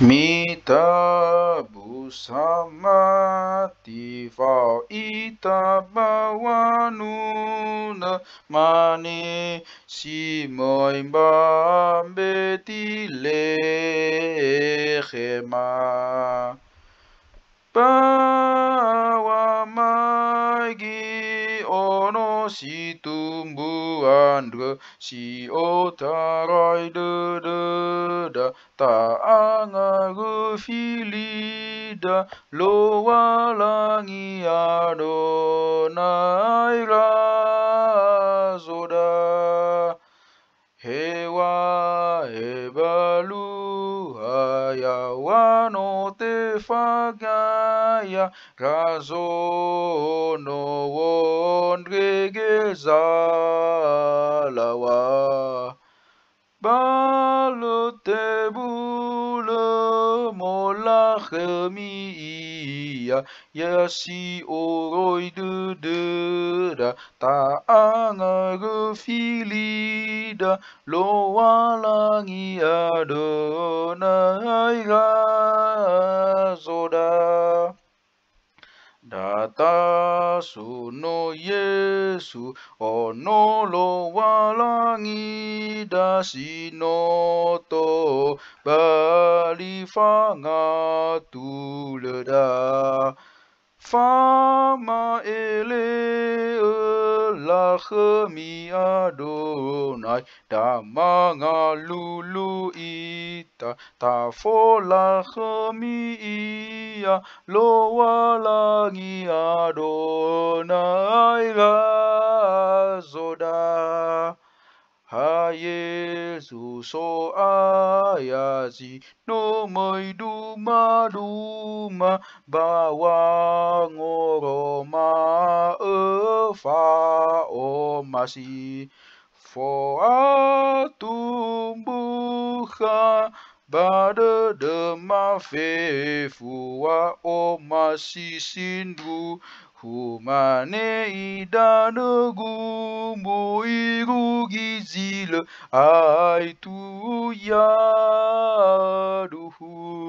Mita busamati ita bawanuna mane si moi bambeti lehema. Bawa magi ono si tumbuhan de si otarai de de da ta angaru filida lo walangi adonai razoda hewa hebalu, haya wano te fagaya razono zalawa Balute bule molachemia Yasi oroi de deda Ta angare filida Lo walangi adonai gazoda Tasuno Yesu ono lo walangi dasinoto bali da fa fama ele Malchemi Adonai Damanga lulu ita Tafolachemi iya Lowalangi Adonai Gazoda Ha Yesu so ayazi no mai duma duma bawa ngoroma fa o masi fo a tumbuha bade de ma fe fu wa o masi sindu Kumane ida negu mui rugi zile ai tu ya duhur.